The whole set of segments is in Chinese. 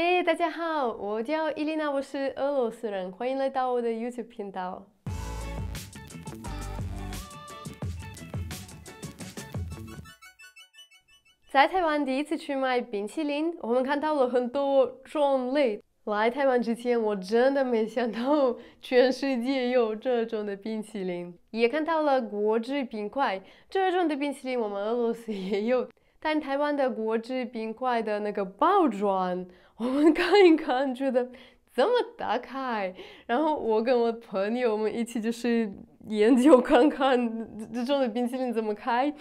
嘿，大家好，我叫伊丽娜，我是俄罗斯人，欢迎来到我的 YouTube 频道。在台湾第一次去买冰淇淋，我们看到了很多种类。来台湾之前，我真的没想到全世界有这种的冰淇淋，也看到了果汁冰块，这种的冰淇淋我们俄罗斯也有。但台湾的国际冰块的那个包装，我们看一看，觉得怎么打开？然后我跟我朋友们一起就是研究看看这种的冰淇淋怎么开。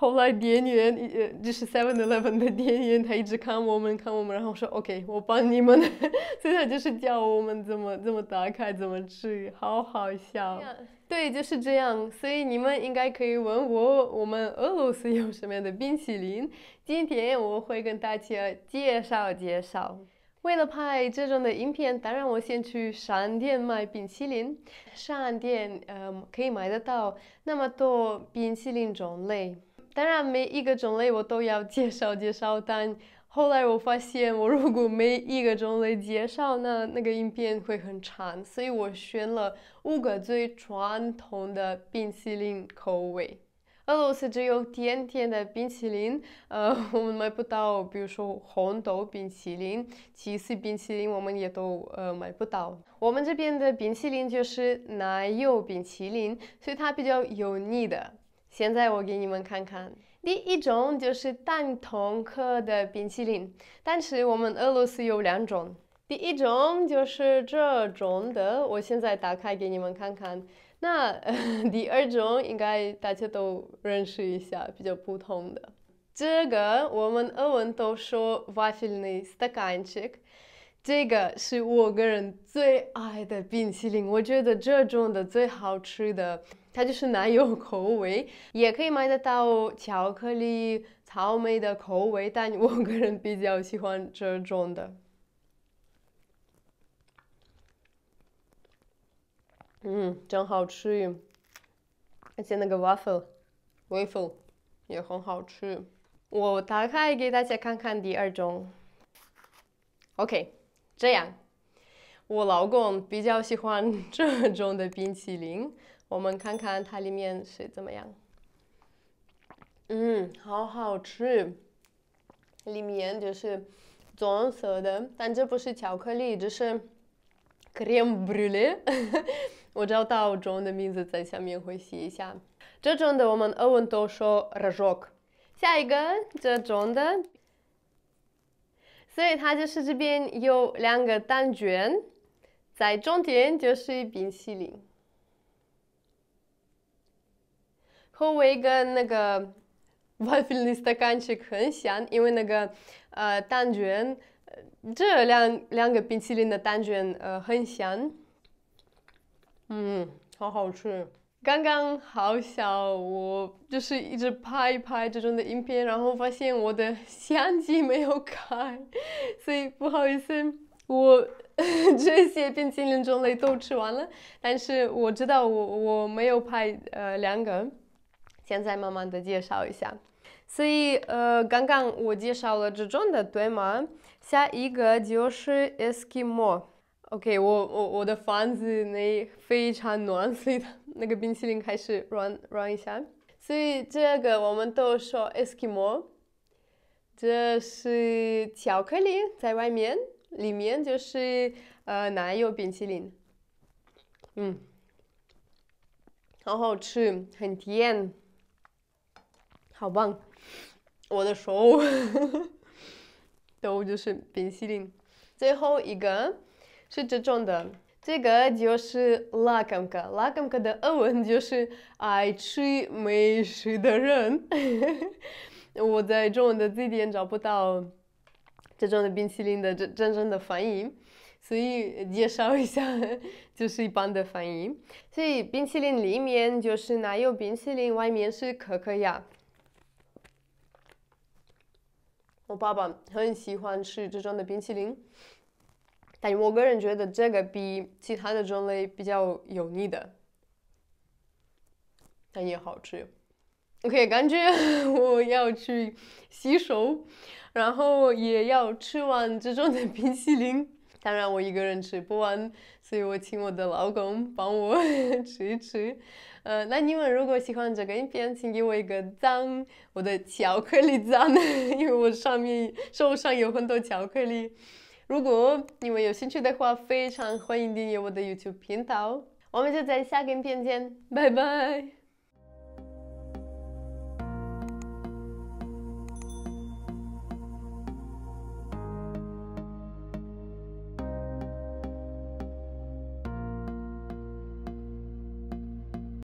后来店员，呃，就是 Seven Eleven 的店员，他一直看我们，看我们，然后说 OK，我帮你们。所以他就是教我们怎么怎么打开，怎么吃，好好笑。对，就是这样。所以你们应该可以问我，我们俄罗斯有什么样的冰淇淋？今天我会跟大家介绍介绍。为了拍这种的影片，当然我先去商店买冰淇淋。商店，呃，可以买得到那么多冰淇淋种类。当然，每一个种类我都要介绍介绍，但后来我发现，我如果每一个种类介绍，那那个影片会很长，所以我选了五个最传统的冰淇淋口味。俄罗斯只有甜甜的冰淇淋，呃，我们买不到，比如说红豆冰淇淋、起司冰淇淋，我们也都呃买不到。我们这边的冰淇淋就是奶油冰淇淋，所以它比较油腻的。现在我给你们看看，第一种就是蛋筒壳的冰淇淋，但是我们俄罗斯有两种。第一种就是这种的，我现在打开给你们看看。那 第二种应该大家都认识一下，比较普通的。这个我们俄文都说 “вафельный с k а n а н ч k 这个是我个人最爱的冰淇淋，我觉得这种的最好吃的。它就是奶油口味，也可以买得到巧克力、草莓的口味，但我个人比较喜欢这种的。嗯，真好吃。而且那个 waffle，waffle 也很好吃。我打开给大家看看第二种。OK。这样，我老公比较喜欢 这种的冰淇淋。我们看看它里面是怎么样。嗯，好好吃，里面就是棕色的，但这不是巧克力，这是 c r e m brulee。我找到中文的名字，在下面会写一下。这种的我们欧文都说 r a c k 下一个这种的。所以它就是这边有两个蛋卷，在中间就是冰淇淋，和我跟个那个瓦菲尼的感觉很像，因为那个呃蛋卷这两两个冰淇淋的蛋卷呃很像，嗯，好好吃。刚刚好小，我就是一直拍一拍这种的影片，然后发现我的相机没有开，所以不好意思，我 这些冰淇淋种类都吃完了，但是我知道我我没有拍呃两个，现在慢慢的介绍一下，所以呃刚刚我介绍了这种的对吗？下一个就是 Eskimo。OK，我我我的房子内非常暖，所以那个冰淇淋开始软软一下。所以这个我们都说，Eskimo，这是巧克力在外面，里面就是呃奶油冰淇淋。嗯，好好吃，很甜，好棒。我的手，都就是冰淇淋。最后一个。是这种的？这个就是拉 com 卡，拉 com 卡的。俄文就是爱吃美食的人。我在中文的字典找不到这种的冰淇淋的真真正的翻译，所以介绍一下，就是一般的翻译。所以冰淇淋里面就是奶油冰淇淋，外面是可可呀。我爸爸很喜欢吃这种的冰淇淋。但我个人觉得这个比其他的种类比较油腻的，但也好吃。OK，感觉 我要去洗手，然后也要吃完这种的冰淇淋。当然我一个人吃不完，所以我请我的老公帮我 吃一吃。呃，那你们如果喜欢这个影片，请给我一个赞，我的巧克力赞，因为我上面手上有很多巧克力。如果你们有兴趣的话，非常欢迎订阅我的 YouTube 频道。我们就在下个影片见，拜拜。